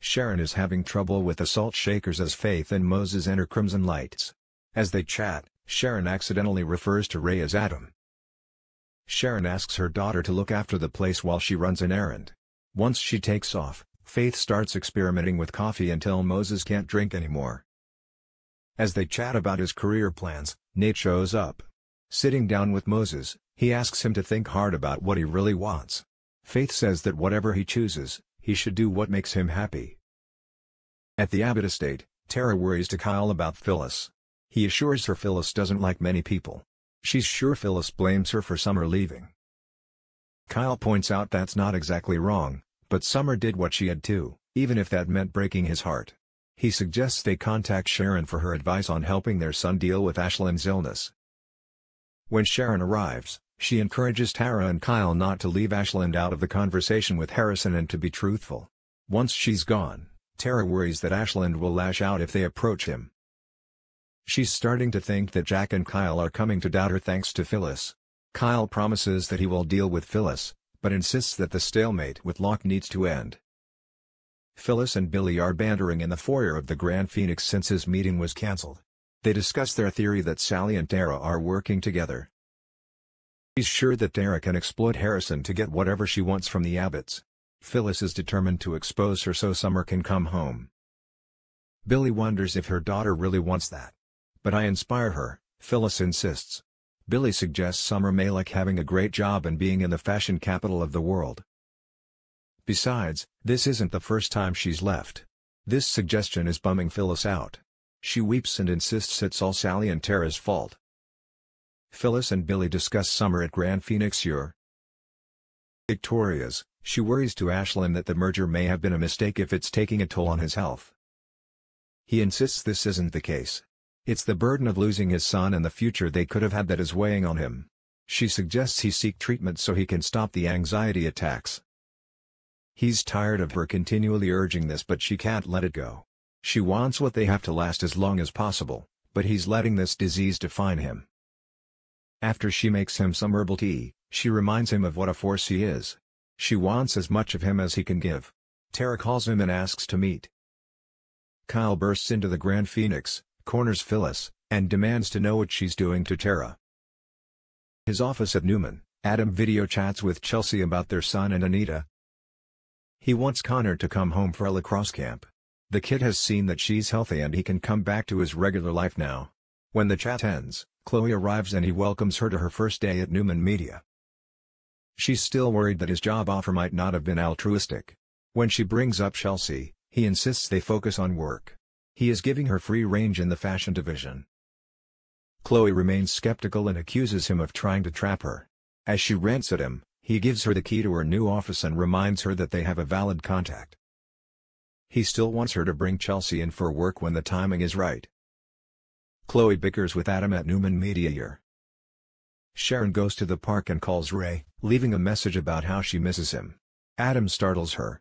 Sharon is having trouble with the salt shakers as Faith and Moses enter Crimson Lights. As they chat, Sharon accidentally refers to Ray as Adam. Sharon asks her daughter to look after the place while she runs an errand. Once she takes off, Faith starts experimenting with coffee until Moses can't drink anymore. As they chat about his career plans, Nate shows up. Sitting down with Moses, he asks him to think hard about what he really wants. Faith says that whatever he chooses, he should do what makes him happy. At the Abbott estate, Tara worries to Kyle about Phyllis. He assures her Phyllis doesn't like many people. She's sure Phyllis blames her for Summer leaving. Kyle points out that's not exactly wrong, but Summer did what she had to, even if that meant breaking his heart. He suggests they contact Sharon for her advice on helping their son deal with Ashlyn's illness. When Sharon arrives, she encourages Tara and Kyle not to leave Ashland out of the conversation with Harrison and to be truthful. Once she's gone, Tara worries that Ashland will lash out if they approach him. She's starting to think that Jack and Kyle are coming to doubt her thanks to Phyllis. Kyle promises that he will deal with Phyllis, but insists that the stalemate with Locke needs to end. Phyllis and Billy are bantering in the foyer of the Grand Phoenix since his meeting was cancelled. They discuss their theory that Sally and Tara are working together, She's sure that Tara can exploit Harrison to get whatever she wants from the Abbotts. Phyllis is determined to expose her so Summer can come home. Billy wonders if her daughter really wants that. But I inspire her, Phyllis insists. Billy suggests Summer may like having a great job and being in the fashion capital of the world. Besides, this isn't the first time she's left. This suggestion is bumming Phyllis out. She weeps and insists it's all Sally and Tara's fault. Phyllis and Billy discuss summer at Grand Phoenix Ur. Victoria's, she worries to Ashlyn that the merger may have been a mistake if it's taking a toll on his health. He insists this isn't the case. It's the burden of losing his son and the future they could have had that is weighing on him. She suggests he seek treatment so he can stop the anxiety attacks. He's tired of her continually urging this but she can't let it go. She wants what they have to last as long as possible, but he's letting this disease define him. After she makes him some herbal tea, she reminds him of what a force he is. She wants as much of him as he can give. Tara calls him and asks to meet. Kyle bursts into the Grand Phoenix, corners Phyllis, and demands to know what she's doing to Tara. His office at Newman, Adam video chats with Chelsea about their son and Anita. He wants Connor to come home for a lacrosse camp. The kid has seen that she's healthy and he can come back to his regular life now. When the chat ends, Chloe arrives and he welcomes her to her first day at Newman Media. She's still worried that his job offer might not have been altruistic. When she brings up Chelsea, he insists they focus on work. He is giving her free range in the fashion division. Chloe remains skeptical and accuses him of trying to trap her. As she rants at him, he gives her the key to her new office and reminds her that they have a valid contact. He still wants her to bring Chelsea in for work when the timing is right. Chloe bickers with Adam at Newman Media Year. Sharon goes to the park and calls Ray, leaving a message about how she misses him. Adam startles her.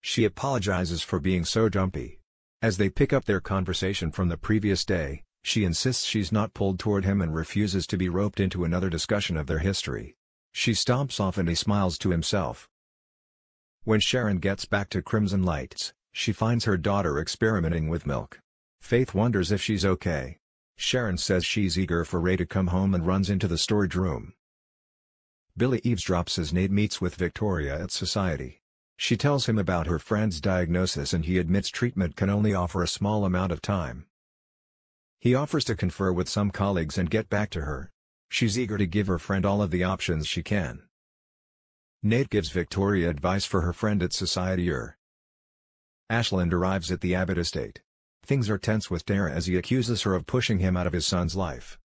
She apologizes for being so jumpy. As they pick up their conversation from the previous day, she insists she's not pulled toward him and refuses to be roped into another discussion of their history. She stomps off and he smiles to himself. When Sharon gets back to Crimson Lights, she finds her daughter experimenting with milk. Faith wonders if she's okay. Sharon says she's eager for Ray to come home and runs into the storage room. Billy eavesdrops as Nate meets with Victoria at society. She tells him about her friend's diagnosis and he admits treatment can only offer a small amount of time. He offers to confer with some colleagues and get back to her. She's eager to give her friend all of the options she can. Nate gives Victoria advice for her friend at Society Societier. Ashland arrives at the Abbott estate. Things are tense with Dara as he accuses her of pushing him out of his son's life.